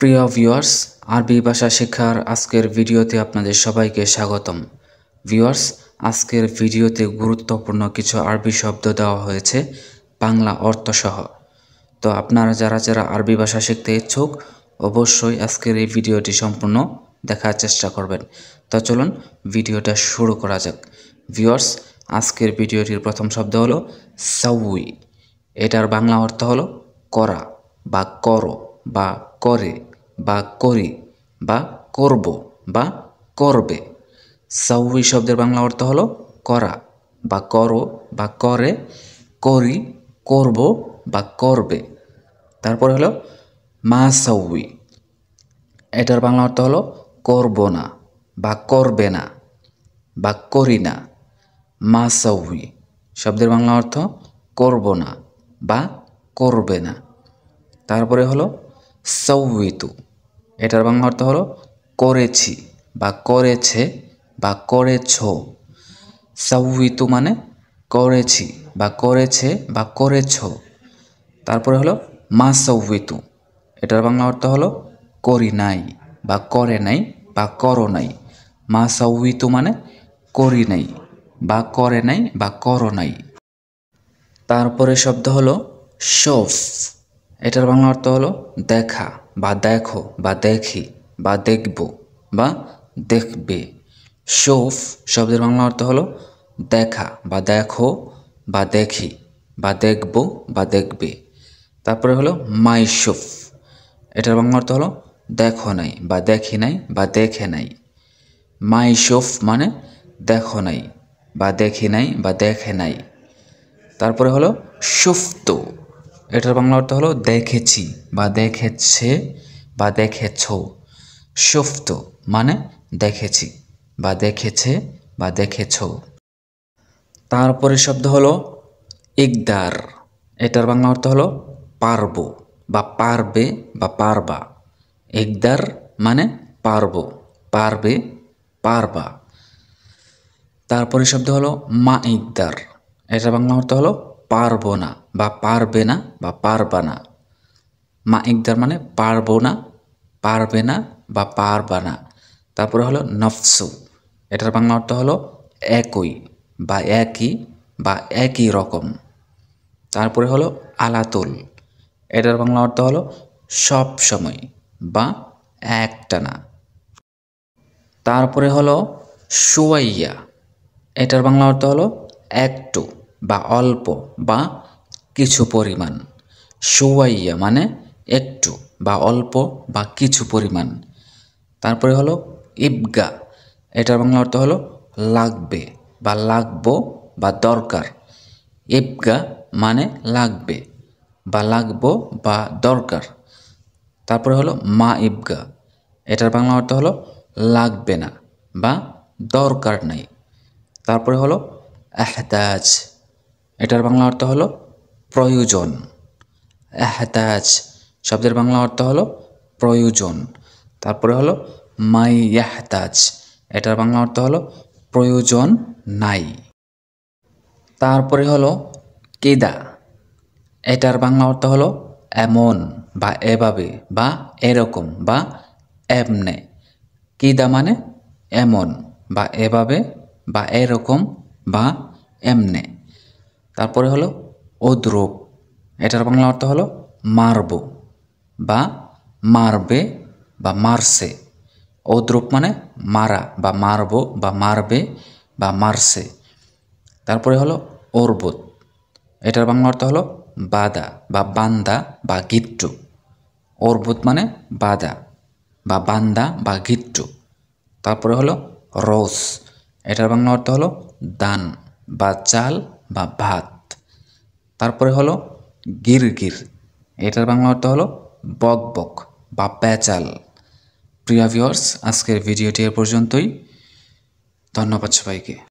প্রিয় ভিউয়ার্স আরবি ভাষা শেখার আজকের ভিডিওতে আপনাদের সবাইকে স্বাগতম ভিউয়ার্স আজকের ভিডিওতে গুরুত্বপূর্ণ কিছু আরবি শব্দ দেওয়া হয়েছে বাংলা অর্থসহ তো আপনারা যারা যারা আরবি ভাষা শিখতে ইচ্ছুক অবশ্যই আজকের এই ভিডিওটি সম্পূর্ণ দেখার চেষ্টা করবেন তো চলুন ভিডিওটা শুরু করা যাক ভিউয়ার্স আজকের ভিডিওটির প্রথম শব্দ হলো সাউই এটার বাংলা অর্থ হলো করা বা করো বা করে বা করি বা করব বা করবে সাউই শব্দের বাংলা অর্থ হলো করা বা করো বা করে করি করব বা করবে তারপরে হলো মা সাউই এটার বাংলা অর্থ হলো করব না বা করবে না বা করি না মা সাউই শব্দের বাংলা অর্থ করব না বা করবে না তারপরে হলো সৌইতু এটার বাংলা অর্থ হলো করেছি বা করেছে বা করেছ সাউইতু মানে করেছি বা করেছে বা করেছ তারপরে হলো মা সাউইতু এটার বাংলা অর্থ হলো করি নাই বা করে নাই বা করো নাই মা সাউইতু মানে করি নাই বা করে নাই বা করো নাই তারপরে শব্দ হলো শফ এটার বাংলা অর্থ হলো দেখা বা দেখো বা দেখি বা দেখব বা দেখবে শোফ শব্দের বাংলা অর্থ হলো দেখা বা দেখো বা দেখি বা দেখব বা দেখবে তারপরে হলো মাই শোফ এটার বাংলা অর্থ হলো দেখো নাই বা দেখি নাই বা দেখে নাই মাই শোফ মানে দেখো নাই বা দেখি নাই বা দেখে নাই তারপরে হলো সুফতো এটার বাংলা অর্থ হলো দেখেছি বা দেখেছে বা দেখেছ সুফত মানে দেখেছি বা দেখেছে বা দেখেছ তারপরে শব্দ হলো ইকদার এটার বাংলা অর্থ হলো পারব বা পারবে বা পারবা ইকদার মানে পারব পারবে পারবা তারপরে শব্দ হলো মা ইকদার এটার বাংলা অর্থ হলো পারবো না বা পারবে না বা পারবা না মা ইকদার মানে পারবো না পারবে না বা পারবা না তারপরে হলো নফসু এটার বাংলা অর্থ হলো একই বা একই বা একই রকম তারপরে হলো আলাতুল এটার বাংলা অর্থ হলো সব সময় বা একটানা তারপরে হলো সুয়াইয়া এটার বাংলা অর্থ হলো একটু বা অল্প বা কিছু পরিমাণ সুয়াইয়া মানে একটু বা অল্প বা কিছু পরিমাণ তারপরে হলো ইবগা এটার বাংলা অর্থ হলো লাগবে বা লাগবো বা দরকার ইবগা মানে লাগবে বা লাগবো বা দরকার তারপরে হলো মা ইবগা এটার বাংলা অর্থ হলো লাগবে না বা দরকার নাই তারপরে হলো আহতাজ এটার বাংলা অর্থ হলো প্রয়োজন এহতাজ শব্দের বাংলা অর্থ হলো প্রয়োজন তারপরে হলো মাই এহতাজ এটার বাংলা অর্থ হলো প্রয়োজন নাই তারপরে হলো কেদা এটার বাংলা অর্থ হলো এমন বা এভাবে বা এরকম বা এমনে কিদা মানে এমন বা এভাবে বা এরকম বা এমনে তারপরে হলো অদ্রব এটার বাংলা অর্থ হলো মারব বা মারবে বা মারসে অদ্রব মানে মারা বা মারব বা মারবে বা মারসে তারপরে হলো অর্বত এটার বাংলা অর্থ হলো বাদা বা বান্দা বা গিট্টু অর্বত মানে বাদা বা বান্দা বা গিট্টু তারপরে হলো রস এটার বাংলা অর্থ হলো দান বা চাল বা ভাত তারপরে হলো গির এটার বাংলা অর্থ হলো বক বক বা প্যাচাল প্রিয়া ভিওর্স আজকের ভিডিওটি এ পর্যন্তই ধন্যবাদ সবাইকে